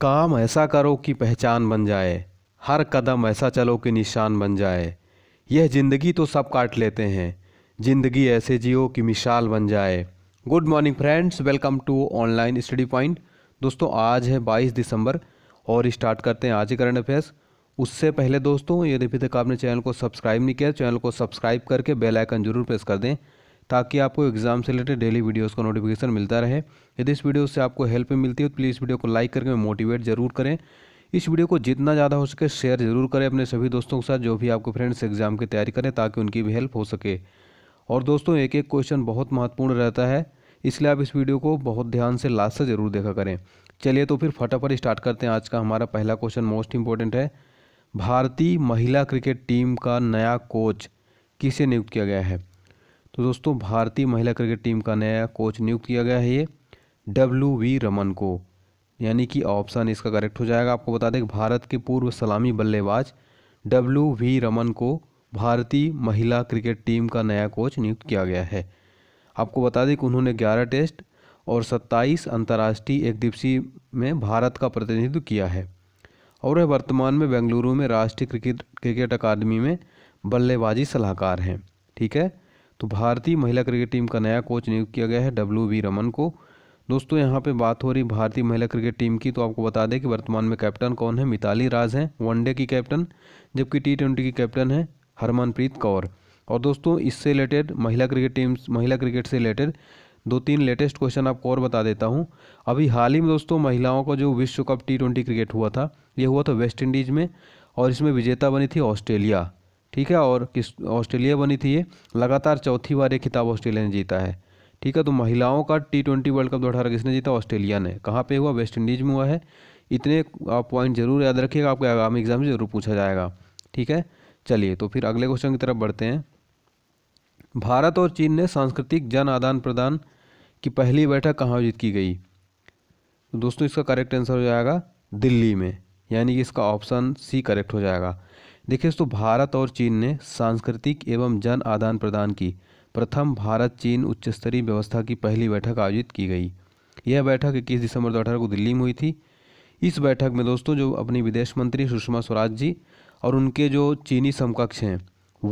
काम ऐसा करो कि पहचान बन जाए हर कदम ऐसा चलो कि निशान बन जाए यह ज़िंदगी तो सब काट लेते हैं ज़िंदगी ऐसे जियो कि मिसाल बन जाए good morning friends welcome to online study point दोस्तों आज है 22 दिसंबर और स्टार्ट करते हैं आज ही करंट अफेयर्स उससे पहले दोस्तों यदि अभी तक आपने चैनल को सब्सक्राइब नहीं किया चैनल को सब्सक्राइब करके बेल आइकन जरूर प्रेस कर दें ताकि आपको एग्जाम से रिलेटेड डेली वीडियोस का नोटिफिकेशन मिलता रहे यदि इस वीडियो से आपको हेल्प मिलती है तो प्लीज़ वीडियो को लाइक करके मोटिवेट जरूर करें इस वीडियो को जितना ज़्यादा हो सके शेयर जरूर करें अपने सभी दोस्तों के साथ जो भी आपके फ्रेंड्स एग्जाम की तैयारी करें ताकि उनकी भी हेल्प हो सके और दोस्तों एक एक क्वेश्चन बहुत महत्वपूर्ण रहता है इसलिए आप इस वीडियो को बहुत ध्यान से लास्ट से ज़रूर देखा करें चलिए तो फिर फटाफट स्टार्ट करते हैं आज का हमारा पहला क्वेश्चन मोस्ट इम्पोर्टेंट है भारतीय महिला क्रिकेट टीम का नया कोच किसे नियुक्त किया गया है तो दोस्तों भारतीय महिला क्रिकेट टीम का नया कोच नियुक्त किया गया है ये डब्ल्यू वी रमन को यानी कि ऑप्शन इसका करेक्ट हो जाएगा आपको बता दें भारत के पूर्व सलामी बल्लेबाज डब्ल्यू वी रमन को भारतीय महिला क्रिकेट टीम का नया कोच नियुक्त किया गया है आपको बता दें कि उन्होंने 11 टेस्ट और 27 अंतर्राष्ट्रीय एक दिवसीय में भारत का प्रतिनिधित्व किया है और वह वर्तमान में बेंगलुरु में राष्ट्रीय क्रिकेट क्रिकेट अकादमी में बल्लेबाजी सलाहकार हैं ठीक है तो भारतीय महिला क्रिकेट टीम का नया कोच नियुक्त किया गया है डब्ल्यू वी रमन को दोस्तों यहाँ पे बात हो रही भारतीय महिला क्रिकेट टीम की तो आपको बता दें कि वर्तमान में कैप्टन कौन है मिताली राज हैं वनडे की कैप्टन जबकि टी ट्वेंटी की कैप्टन है हरमनप्रीत कौर और दोस्तों इससे रिलेटेड महिला क्रिकेट टीम महिला क्रिकेट से रिलेटेड दो तीन लेटेस्ट क्वेश्चन आपको और बता देता हूँ अभी हाल ही में दोस्तों महिलाओं का जो विश्व कप टी ट्वेंटी क्रिकेट हुआ था ये हुआ था वेस्ट इंडीज़ में और इसमें विजेता बनी थी ऑस्ट्रेलिया ठीक है और किस ऑस्ट्रेलिया बनी थी ये लगातार चौथी बार ये खिताब ऑस्ट्रेलिया ने जीता है ठीक है तो महिलाओं का टी ट्वेंटी वर्ल्ड कप दो हज़ार किसने जीता ऑस्ट्रेलिया ने कहाँ पे हुआ वेस्ट इंडीज़ में हुआ है इतने आप पॉइंट जरूर याद रखिएगा आपके आगामी एग्जाम में जरूर पूछा जाएगा ठीक है चलिए तो फिर अगले क्वेश्चन की तरफ बढ़ते हैं भारत और चीन ने सांस्कृतिक जन आदान प्रदान की पहली बैठक कहाँ आयोजित की गई तो दोस्तों इसका करेक्ट आंसर हो जाएगा दिल्ली में यानी कि इसका ऑप्शन सी करेक्ट हो जाएगा देखिए दोस्तों भारत और चीन ने सांस्कृतिक एवं जन आदान प्रदान की प्रथम भारत चीन उच्च स्तरीय व्यवस्था की पहली बैठक आयोजित की गई यह बैठक इक्कीस दिसंबर दो अठारह को दिल्ली में हुई थी इस बैठक में दोस्तों जो अपनी विदेश मंत्री सुषमा स्वराज जी और उनके जो चीनी समकक्ष हैं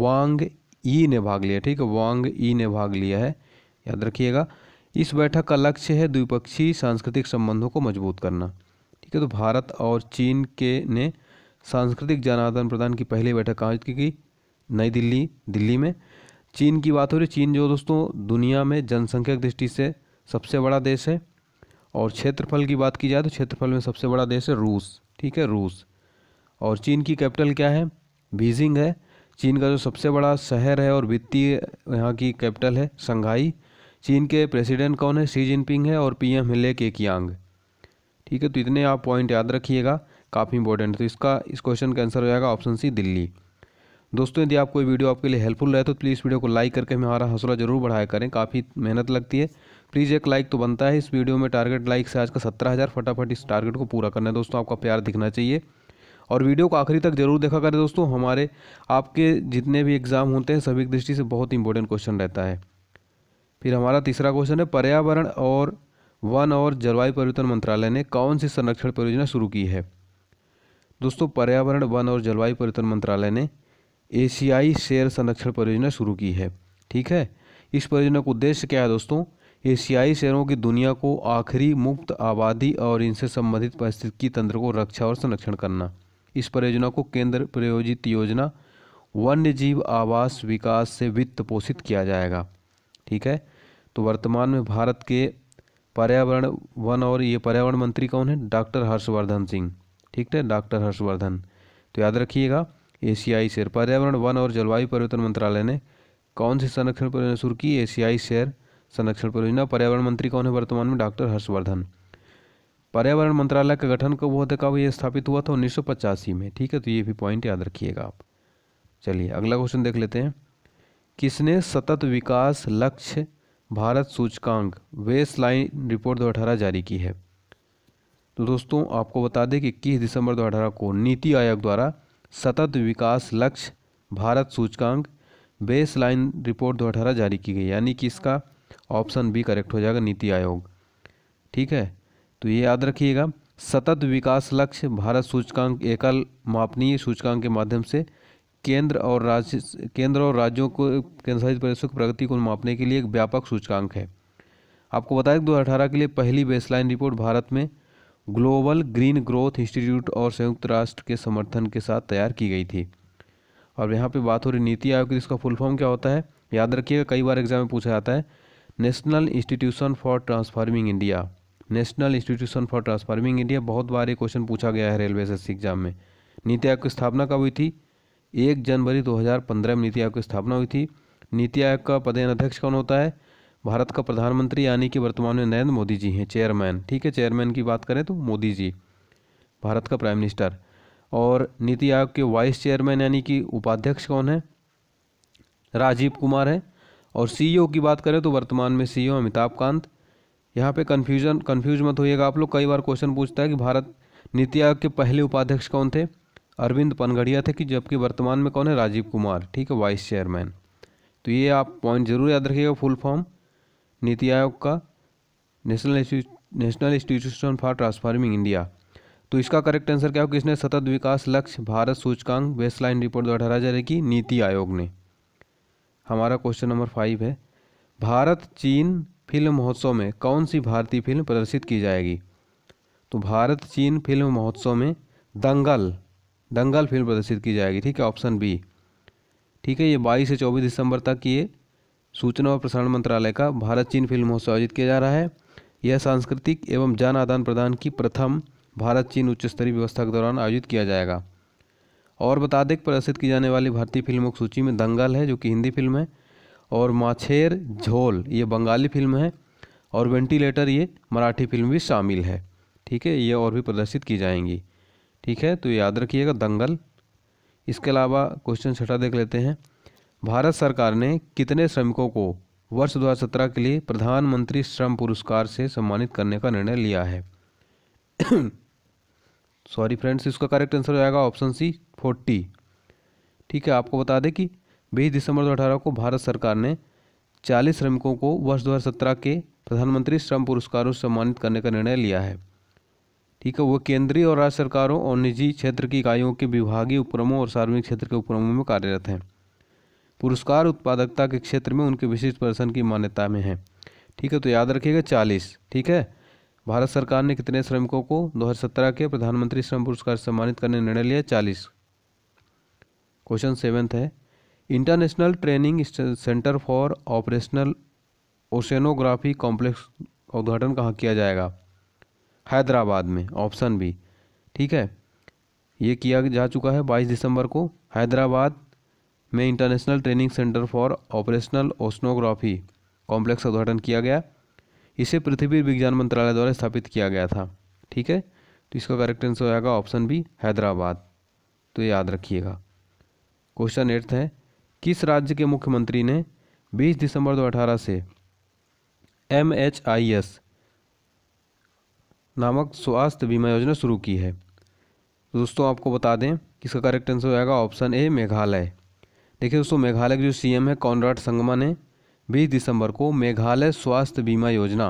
वांग ई ने भाग लिया ठीक है वांग ई ने भाग लिया है याद रखिएगा इस बैठक का लक्ष्य है द्विपक्षीय सांस्कृतिक संबंधों को मजबूत करना ठीक है तो भारत और चीन के ने सांस्कृतिक जन आदान प्रदान की पहली बैठक आयोजित की गई नई दिल्ली दिल्ली में चीन की बात हो रही चीन जो दोस्तों दुनिया में जनसंख्या दृष्टि से सबसे बड़ा देश है और क्षेत्रफल की बात की जाए तो क्षेत्रफल में सबसे बड़ा देश है रूस ठीक है रूस और चीन की कैपिटल क्या है बीजिंग है चीन का जो सबसे बड़ा शहर है और वित्तीय यहाँ की कैपिटल है संघाई चीन के प्रेसिडेंट कौन है शी जिनपिंग है और पीएम है ले के कियांग ठीक है तो इतने आप पॉइंट याद रखिएगा काफ़ी इंपॉर्टेंट है तो इसका इस क्वेश्चन का आंसर हो जाएगा ऑप्शन सी दिल्ली दोस्तों यदि आपको ये वीडियो आपके लिए हेल्पफुल रहे तो प्लीज़ वीडियो को लाइक करके हमारा हौसला जरूर बढ़ाया करें काफ़ी मेहनत लगती है प्लीज़ एक लाइक तो बनता है इस वीडियो में टारगेट लाइक से आज का सत्रह हज़ार फटाफट इस टारगेट को पूरा करना है दोस्तों आपका प्यार दिखना चाहिए और वीडियो को आखिरी तक जरूर देखा करें दोस्तों हमारे आपके जितने भी एग्ज़ाम होते हैं सभी की दृष्टि से बहुत इंपॉर्टेंट क्वेश्चन रहता है फिर हमारा तीसरा क्वेश्चन है पर्यावरण और वन और जलवायु परिवर्तन मंत्रालय ने कौन सी संरक्षण परियोजना शुरू की है दोस्तों पर्यावरण वन और जलवायु परिवर्तन मंत्रालय ने एशियाई शेर संरक्षण परियोजना शुरू की है ठीक है इस परियोजना का उद्देश्य क्या है दोस्तों एशियाई शेरों की दुनिया को आखिरी मुक्त आबादी और इनसे संबंधित परिस्थिति तंत्र को रक्षा और संरक्षण करना इस परियोजना को केंद्र प्रायोजित योजना वन्य जीव आवास विकास से वित्त पोषित किया जाएगा ठीक है तो वर्तमान में भारत के पर्यावरण वन और ये पर्यावरण मंत्री कौन है डॉक्टर हर्षवर्धन सिंह ठीक है डॉक्टर हर्षवर्धन तो याद रखिएगा एशियाई शेर पर्यावरण वन और जलवायु परिवर्तन मंत्रालय ने कौन सी संरक्षण परियोजना शुरू की एशियाई शेर संरक्षण परियोजना पर्यावरण मंत्री कौन है वर्तमान में डॉक्टर हर्षवर्धन पर्यावरण मंत्रालय का गठन कब हुआ था कब यह स्थापित हुआ था उन्नीस में ठीक है तो ये भी पॉइंट याद रखिएगा आप चलिए अगला क्वेश्चन देख लेते हैं किसने सतत विकास लक्ष्य भारत सूचकांक वेस्ट लाइन रिपोर्ट दो जारी की है तो दोस्तों आपको बता दें कि इक्कीस दिसंबर दो को नीति आयोग द्वारा सतत विकास लक्ष्य भारत सूचकांक बेस लाइन रिपोर्ट दो जारी की गई यानी कि इसका ऑप्शन बी करेक्ट हो जाएगा नीति आयोग ठीक है तो ये याद रखिएगा सतत विकास लक्ष्य भारत सूचकांक एकल मापनीय सूचकांक के माध्यम से केंद्र और राज्य केंद्र और राज्यों को केंद्र शासित प्रदेशों की प्रगति को मापने के लिए एक व्यापक सूचकांक है आपको बताया दो हज़ार अठारह के लिए पहली बेसलाइन रिपोर्ट भारत में ग्लोबल ग्रीन ग्रोथ इंस्टीट्यूट और संयुक्त राष्ट्र के समर्थन के साथ तैयार की गई थी और यहाँ पे बात हो रही नीति आयोग की इसका फुल फॉर्म क्या होता है याद रखिएगा कई बार एग्जाम में पूछा जाता है National Institution for Transforming India National Institution for Transforming India बहुत बार ये क्वेश्चन पूछा गया है रेलवे एस एग्जाम में नीति आयोग की स्थापना कब हुई थी एक जनवरी दो में नीति आयोग की स्थापना हुई थी नीति आयोग का पदेन अध्यक्ष कौन होता है भारत का प्रधानमंत्री यानी कि वर्तमान में नरेंद्र मोदी जी हैं चेयरमैन ठीक है चेयरमैन की बात करें तो मोदी जी भारत का प्राइम मिनिस्टर और नीति आयोग के वाइस चेयरमैन यानी कि उपाध्यक्ष कौन है राजीव कुमार है और सीईओ e की बात करें तो वर्तमान में सीईओ e अमिताभ कांत यहाँ पे कन्फ्यूजन कन्फ्यूज मत होइएगा आप लोग कई बार क्वेश्चन पूछता है कि भारत नीति आयोग के पहले उपाध्यक्ष कौन थे अरविंद पनगढ़िया थे कि जबकि वर्तमान में कौन है राजीव कुमार ठीक है वाइस चेयरमैन तो ये आप पॉइंट जरूर याद रखिएगा फुल फॉर्म नीति आयोग का National National Institution for Transforming India तो इसका करेक्ट आंसर क्या होगा इसने सतत विकास लक्ष्य भारत सूचकांक बेसलाइन रिपोर्ट दो अठारह जारी की नीति आयोग ने हमारा क्वेश्चन नंबर फाइव है भारत चीन फिल्म महोत्सव में कौन सी भारतीय फिल्म प्रदर्शित की जाएगी तो भारत चीन फिल्म महोत्सव में दंगल दंगल फिल्म प्रदर्शित की जाएगी ठीक है ऑप्शन बी ठीक है ये 22 से 24 दिसंबर तक ये सूचना और प्रसारण मंत्रालय का भारत चीन फिल्म महोत्सव आयोजित किया जा रहा है यह सांस्कृतिक एवं जान आदान प्रदान की प्रथम भारत चीन उच्च स्तरीय व्यवस्था के दौरान आयोजित किया जाएगा और बता दें प्रदर्शित की जाने वाली भारतीय फिल्मों की सूची में दंगल है जो कि हिंदी फिल्म है और माछेर झोल ये बंगाली फिल्म है और वेंटिलेटर ये मराठी फिल्म भी शामिल है ठीक है ये और भी प्रदर्शित की जाएंगी ठीक है तो याद रखिएगा दंगल इसके अलावा क्वेश्चन छठा देख लेते हैं भारत सरकार ने कितने श्रमिकों को वर्ष 2017 के लिए प्रधानमंत्री श्रम पुरस्कार से सम्मानित करने का निर्णय लिया है सॉरी फ्रेंड्स इसका करेक्ट आंसर हो जाएगा ऑप्शन सी फोर्टी ठीक है आपको बता दें कि बीस दिसंबर दो अठारह को भारत सरकार ने चालीस श्रमिकों को वर्ष दो के प्रधानमंत्री श्रम पुरस्कारों से सम्मानित करने का निर्णय लिया है ठीक है वह केंद्रीय और राज्य सरकारों और निजी क्षेत्र की इकाइयों के विभागीय उपक्रमों और सार्वजनिक क्षेत्र के उपक्रमों में कार्यरत हैं पुरस्कार उत्पादकता के क्षेत्र में उनके विशिष्ट प्रदर्शन की मान्यता में है ठीक है तो याद रखिएगा चालीस ठीक है भारत सरकार ने कितने श्रमिकों को 2017 के प्रधानमंत्री श्रम पुरस्कार सम्मानित करने निर्णय लिया चालीस क्वेश्चन सेवेंथ है international training centre for operational oceanography complex का उद्घाटन कहाँ किया जाएगा हैदराबाद में ऑप्शन बी ठीक है ये किया जा चुका है 22 दिसंबर को हैदराबाद में international training centre for operational oceanography complex का उद्घाटन किया गया इसे पृथ्वी विज्ञान मंत्रालय द्वारा स्थापित किया गया था ठीक है तो इसका करेक्ट आंसर हो जाएगा ऑप्शन बी हैदराबाद तो याद रखिएगा क्वेश्चन एट्थ है किस राज्य के मुख्यमंत्री ने 20 दिसंबर 2018 से एम एच आई एस नामक स्वास्थ्य बीमा योजना शुरू की है दोस्तों आपको बता दें किसका इसका करेक्ट आंसर हो जाएगा ऑप्शन ए मेघालय देखिए दोस्तों मेघालय के जो सीएम है कॉनराड संगमा ने 20 दिसंबर को मेघालय स्वास्थ्य बीमा योजना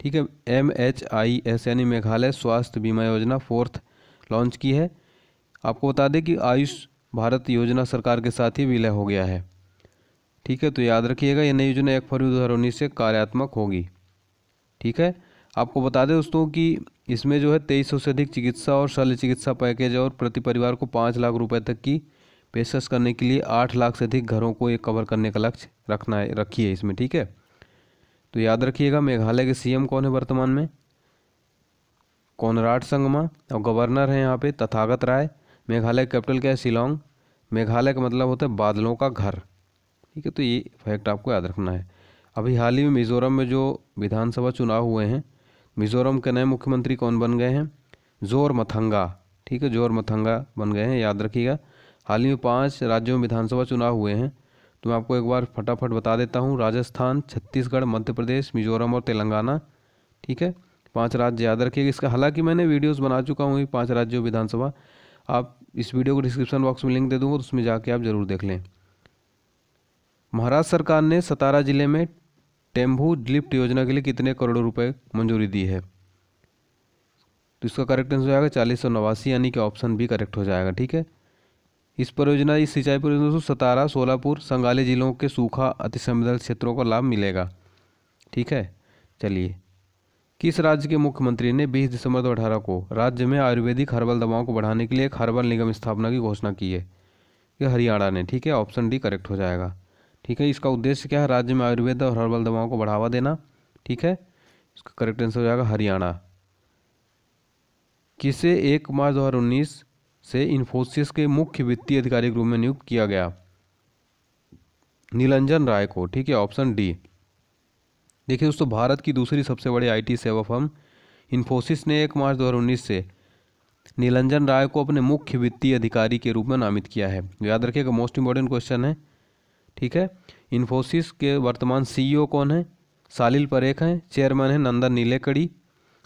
ठीक है एम एच आई एस यानी मेघालय स्वास्थ्य बीमा योजना फोर्थ लॉन्च की है आपको बता दें कि आयुष भारत योजना सरकार के साथ ही विलय हो गया है ठीक है तो याद रखिएगा यह नई योजना एक फरवरी दो हज़ार उन्नीस से कार्यात्मक होगी ठीक है आपको बता दें दोस्तों कि इसमें जो है तेईस सौ से अधिक चिकित्सा और शल्य चिकित्सा पैकेज और प्रति परिवार को पाँच लाख रुपये तक की पेशकश करने के लिए आठ लाख से अधिक घरों को ये कवर करने का लक्ष्य रखना है रखिए इसमें ठीक है तो याद रखिएगा मेघालय के सीएम कौन है वर्तमान में कॉनराड संगमा और गवर्नर हैं यहाँ पे तथागत राय मेघालय कैपिटल क्या है शिलोंग मेघालय का मतलब होता है बादलों का घर ठीक है तो ये फैक्ट आपको याद रखना है अभी हाल ही में मिज़ोरम में जो विधानसभा चुनाव हुए हैं मिज़ोरम के नए मुख्यमंत्री कौन बन गए हैं जोर मथंगा ठीक है जोर मथंगा बन गए हैं याद रखिएगा हाल ही में पाँच राज्यों में विधानसभा चुनाव हुए हैं तो मैं आपको एक बार फटाफट बता देता हूँ राजस्थान छत्तीसगढ़ मध्य प्रदेश मिजोरम और तेलंगाना ठीक है पांच राज्य याद रखिएगा इसका हालांकि मैंने वीडियोस बना चुका हूँ पांच राज्यों विधानसभा आप इस वीडियो को डिस्क्रिप्शन बॉक्स में लिंक दे दूँगा तो उसमें जाके आप ज़रूर देख लें महाराष्ट्र सरकार ने सतारा जिले में टेम्भू लिफ्ट योजना के लिए कितने करोड़ों रुपए मंजूरी दी है तो इसका करेक्ट आंसर हो जाएगा चालीस सौ नवासी यानी कि ऑप्शन भी करेक्ट हो जाएगा ठीक है इस परियोजना इस सिंचाई परियोजना से सतारा सोलापुर संगाली जिलों के सूखा अतिसंवेदनशील क्षेत्रों का लाभ मिलेगा ठीक है चलिए किस राज्य के मुख्यमंत्री ने 20 दिसंबर अठारह को राज्य में आयुर्वेदिक हर्बल दवाओं को बढ़ाने के लिए एक हर्बल निगम स्थापना की घोषणा की है यह हरियाणा ने ठीक है ऑप्शन डी करेक्ट हो जाएगा ठीक है इसका उद्देश्य क्या है राज्य में आयुर्वेद और हर्बल दवाओं को बढ़ावा देना ठीक है इसका करेक्ट आंसर हो जाएगा हरियाणा किसे एक मार्च दो से इन्फोसिस के मुख्य वित्तीय अधिकारी के रूप में नियुक्त किया गया नीलंजन राय को ठीक है ऑप्शन डी देखिए दोस्तों भारत की दूसरी सबसे बड़ी आईटी सेवा फर्म इन्फोसिस ने एक मार्च 2019 से नीलंजन राय को अपने मुख्य वित्तीय अधिकारी के रूप में नामित किया है याद रखिएगा मोस्ट इंपॉर्टेंट क्वेश्चन है ठीक है इन्फोसिस के वर्तमान सी e कौन है सालिल परेख हैं चेयरमैन है नंदन नीलेकड़ी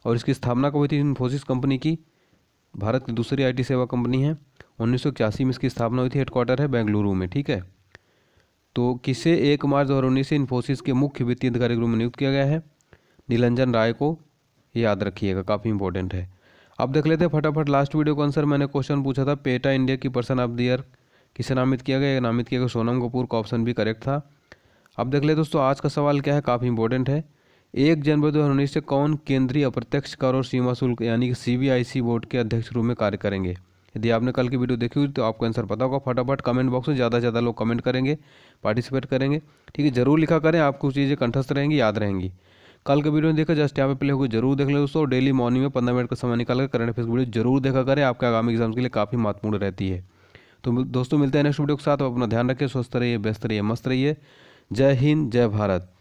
और इसकी स्थापना कब हुई थी इन्फोसिस कंपनी की भारत की दूसरी आईटी सेवा कंपनी है उन्नीस में इसकी स्थापना हुई थी हेडक्वार्टर है बेंगलुरु में ठीक है तो किसे एक मार्च दो हज़ार से इन्फोसिस के मुख्य वित्तीय अधिकारी के रूप में नियुक्त किया गया है नीलंजन राय को याद रखिएगा काफ़ी इंपॉर्टेंट है अब देख लेते हैं फटाफट लास्ट वीडियो का आंसर मैंने क्वेश्चन पूछा था पेटा इंडिया की पर्सन ऑफ द ईयर किसे नामित किया गया नामित किया गया सोनम कपूर का ऑप्शन भी करेक्ट था अब देख लेते दोस्तों आज का सवाल क्या है काफ़ी इंपॉर्टेंट है एक जनवरी दो हज़ार उन्नीस से कौन केंद्रीय अप्रत्यक्ष कर और सीमा शुल्क यानी कि सीबीआईसी बोर्ड के अध्यक्ष रूप में कार्य करेंगे यदि आपने कल की वीडियो देखी हुई तो आपको आंसर पता होगा फटाफट कमेंट बॉक्स में ज़्यादा से ज़्यादा लोग कमेंट करेंगे पार्टिसिपेट करेंगे ठीक है जरूर लिखा करें आपको उस चीज़ें कंठस्थ रहेंगी याद रहेंगी कल के वीडियो में देखा जस्ट यहाँ पे प्ले होगी जरूर देख ले दोस्तों डेली मॉर्निंग में पंद्रह मिनट का समय निकाल कर करंट की वीडियो जरूर देखा करें आपके आगामी एग्जाम के लिए काफ़ी महत्वपूर्ण रहती है तो दोस्तों मिलते हैं नेक्स्ट वीडियो के साथ अपना ध्यान रखिए स्वस्थ रहिए व्यस्त रहिए मस्त रहिए जय हिंद जय भारत